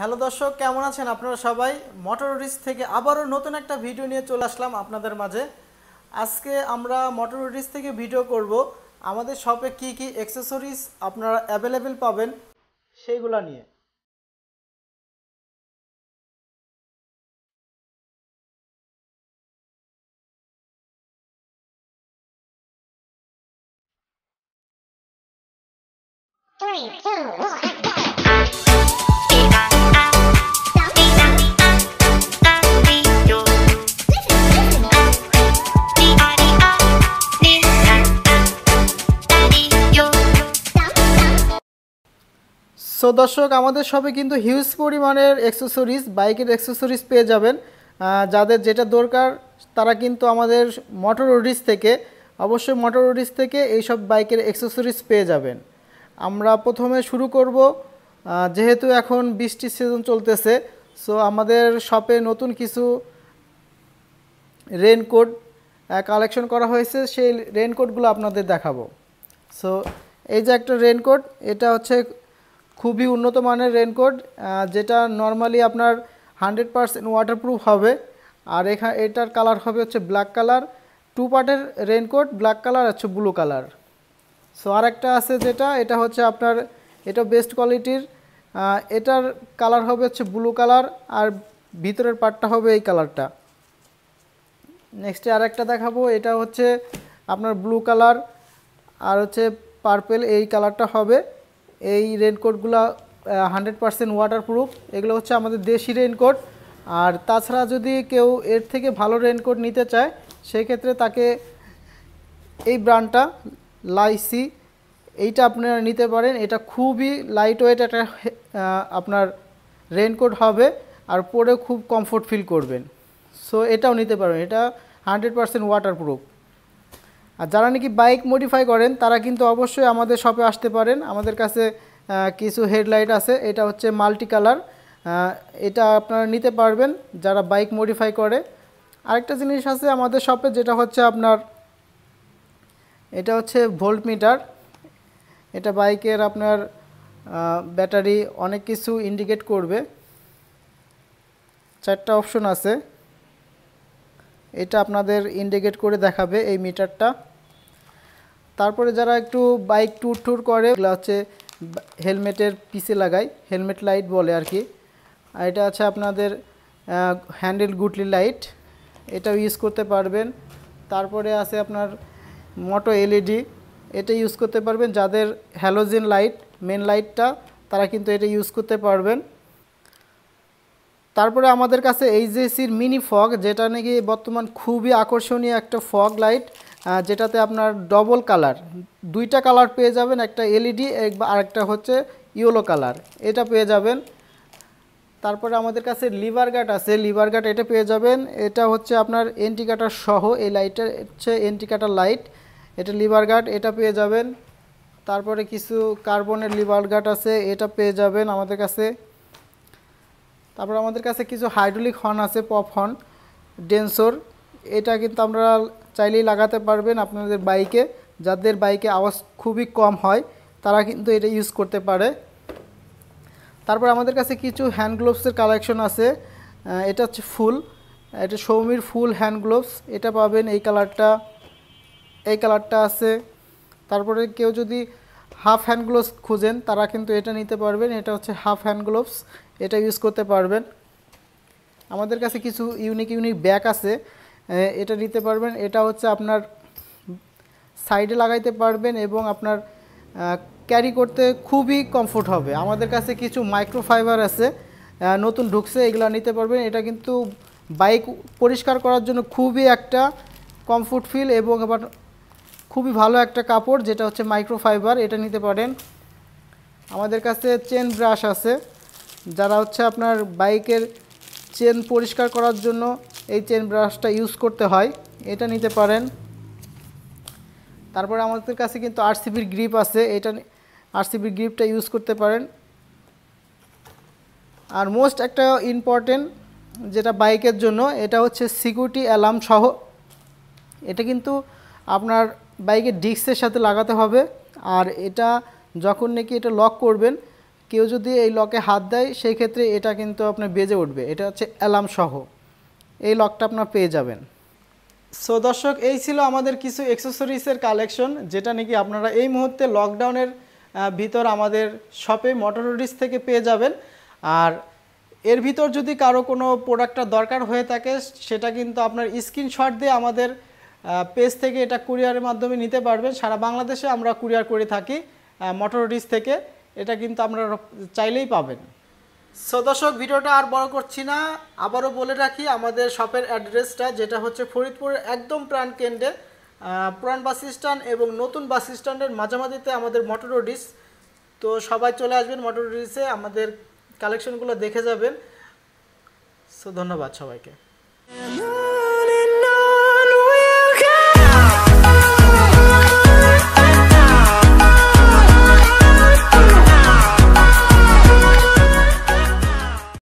Hello দর্শক কেমন আছেন আপনারা সবাই মোটর রিস থেকে আবারও নতুন একটা ভিডিও নিয়ে চলে আসলাম আপনাদের মাঝে আজকে আমরা মোটর রিস থেকে ভিডিও করব আমাদের শপে কি কি অ্যাক্সেসরিজ আপনারা অ্যাভেলেবেল পাবেন সেইগুলো নিয়ে Three, two, one, go! So দর্শক আমাদের সবে কিন্তু হিউজ পরিমাণের অ্যাক্সেসরিজ বাইকের অ্যাক্সেসরিজ পেয়ে যাবেন যাদের যেটা দরকার তারা কিন্তু আমাদের মোটর ওডিস থেকে অবশ্যই মোটর ওডিস থেকে এইসব বাইকের অ্যাক্সেসরিজ পেয়ে যাবেন আমরা প্রথমে শুরু করব যেহেতু এখন বৃষ্টির সিজন চলতেছে সো আমাদের শপে নতুন কিছু রেনকোট কালেকশন করা হয়েছে সেই রেনকোটগুলো আপনাদের দেখাবো সো এই যে একটা রেনকোট এটা হচ্ছে খুবই উন্নত মানের রেনকোট যেটা নর্মালি আপনার হান্ড্রেড পারসেন্ট ওয়াটারপ্রুফ হবে আর এখা এটার কালার হবে হচ্ছে ব্ল্যাক কালার টু পার্টের রেনকোট ব্ল্যাক কালার হচ্ছে ব্লু কালার সো আর একটা আছে যেটা এটা হচ্ছে আপনার এটা বেস্ট কোয়ালিটির এটার কালার হবে হচ্ছে ব্লু কালার আর ভিতরের পার্টটা হবে এই কালারটা নেক্সটে আর একটা দেখাবো এটা হচ্ছে আপনার ব্লু কালার আর হচ্ছে পার্পেল এই কালারটা হবে এই রেনকোটগুলো হান্ড্রেড পারসেন্ট ওয়াটারপ্রুফ এগুলো হচ্ছে আমাদের দেশি রেনকোট আর তাছাড়া যদি কেউ এর থেকে ভালো রেনকোট নিতে চায় সেক্ষেত্রে তাকে এই ব্র্যান্ডটা লাইসি এইটা আপনারা নিতে পারেন এটা খুবই লাইট ওয়েট একটা আপনার রেনকোট হবে আর পরে খুব কমফোর্ট ফিল করবেন সো এটাও নিতে পারবেন এটা হান্ড্রেড পারসেন্ট ওয়াটারপ্রুফ আর যারা নাকি বাইক মডিফাই করেন তারা কিন্তু অবশ্যই আমাদের শপে আসতে পারেন আমাদের কাছে কিছু হেডলাইট আছে এটা হচ্ছে মাল্টি কালার এটা আপনারা নিতে পারবেন যারা বাইক মডিফাই করে আরেকটা জিনিস আছে আমাদের শপে যেটা হচ্ছে আপনার এটা হচ্ছে ভোল্ট মিটার এটা বাইকের আপনার ব্যাটারি অনেক কিছু ইন্ডিকেট করবে চারটা অপশন আছে এটা আপনাদের ইন্ডিকেট করে দেখাবে এই মিটারটা তারপরে যারা একটু বাইক ট্যুর ট্যুর করে এগুলো হচ্ছে হেলমেটের পিছে লাগাই হেলমেট লাইট বলে আর কি আর এটা আছে আপনাদের হ্যান্ডেল গুটলি লাইট এটাও ইউজ করতে পারবেন তারপরে আছে আপনার মোটো এলইডি e এটা ইউজ করতে পারবেন যাদের হ্যালোজিন লাইট মেন লাইটটা তারা কিন্তু এটা ইউজ করতে পারবেন তারপরে আমাদের কাছে এইচএসির মিনি ফগ যেটা নাকি বর্তমান খুবই আকর্ষণীয় একটা ফগ লাইট যেটাতে আপনার ডবল কালার দুইটা কালার পেয়ে যাবেন একটা এলইডি আরেকটা হচ্ছে ইয়েলো কালার এটা পেয়ে যাবেন তারপরে আমাদের কাছে লিভার গার্ড আছে লিভার গার্ড এটা পেয়ে যাবেন এটা হচ্ছে আপনার এন্টিকাটার সহ এই লাইটের হচ্ছে এন্টিকাটার লাইট এটা লিভার গার্ড এটা পেয়ে যাবেন তারপরে কিছু কার্বনের লিভার গার্ড আছে এটা পেয়ে যাবেন আমাদের কাছে তারপর আমাদের কাছে কিছু হাইড্রোলিক হর্ন আছে পপ হর্ন ডেন্সর এটা কিন্তু আপনারা চাইলেই লাগাতে পারবেন আপনাদের বাইকে যাদের বাইকে আওয়াজ খুবই কম হয় তারা কিন্তু এটা ইউজ করতে পারে তারপর আমাদের কাছে কিছু হ্যান্ড গ্লোভসের কালেকশন আছে এটা হচ্ছে ফুল এটা সৌমির ফুল হ্যান্ড গ্লোভস এটা পাবেন এই কালারটা এই কালারটা আছে তারপরে কেউ যদি হাফ হ্যান্ড গ্লোভস খুঁজেন তারা কিন্তু এটা নিতে পারবেন এটা হচ্ছে হাফ হ্যান্ড গ্লোভস এটা ইউজ করতে পারবেন আমাদের কাছে কিছু ইউনিক ইউনিক ব্যাগ আছে এটা নিতে পারবেন এটা হচ্ছে আপনার সাইডে লাগাইতে পারবেন এবং আপনার ক্যারি করতে খুবই কমফোর্ট হবে আমাদের কাছে কিছু মাইক্রোফাইবার আছে নতুন ঢুকছে এগুলো নিতে পারবেন এটা কিন্তু বাইক পরিষ্কার করার জন্য খুবই একটা কমফোর্ট ফিল এবং আবার খুবই ভালো একটা কাপড় যেটা হচ্ছে মাইক্রোফাইবার এটা নিতে পারেন আমাদের কাছে চেন ব্রাশ আছে যারা হচ্ছে আপনার বাইকের চেন পরিষ্কার করার জন্য এই চেন ব্রাশটা ইউজ করতে হয় এটা নিতে পারেন তারপরে আমাদের কাছে কিন্তু আরসিবির গ্রিপ আছে এটা আরসিবির গ্রিপটা ইউজ করতে পারেন আর মোস্ট একটা ইম্পর্টেন্ট যেটা বাইকের জন্য এটা হচ্ছে সিকিউরিটি অ্যালার্ম সহ এটা কিন্তু আপনার বাইকের ডিস্কের সাথে লাগাতে হবে আর এটা যখন নাকি এটা লক করবেন কেউ যদি এই লকে হাত দেয় সেই ক্ষেত্রে এটা কিন্তু আপনার বেজে উঠবে এটা হচ্ছে অ্যালার্ম সহ এই লকটা আপনার পেয়ে যাবেন সো দর্শক এই ছিল আমাদের কিছু অ্যাক্সেসরিজের কালেকশন যেটা নাকি আপনারা এই মুহূর্তে লকডাউনের ভিতর আমাদের শপে মোটরোডিস থেকে পেয়ে যাবেন আর এর ভিতর যদি কারো কোনো প্রোডাক্টটা দরকার হয়ে থাকে সেটা কিন্তু আপনার স্ক্রিনশট দিয়ে আমাদের পেজ থেকে এটা কুরিয়ারের মাধ্যমে নিতে পারবেন সারা বাংলাদেশে আমরা কুরিয়ার করে থাকি মোটরোডিস থেকে এটা কিন্তু আপনারা চাইলেই পাবেন সো দর্শক ভিডিওটা আর বড় করছি না আবারও বলে রাখি আমাদের শপের অ্যাড্রেসটা যেটা হচ্ছে ফরিদপুরের একদম প্রাণকেন্দ্রে পুরান বাস স্ট্যান্ড এবং নতুন বাস স্ট্যান্ডের মাঝামাঝিতে আমাদের মটরোডিস তো সবাই চলে আসবেন মটরোডিসে আমাদের কালেকশনগুলো দেখে যাবেন সো ধন্যবাদ সবাইকে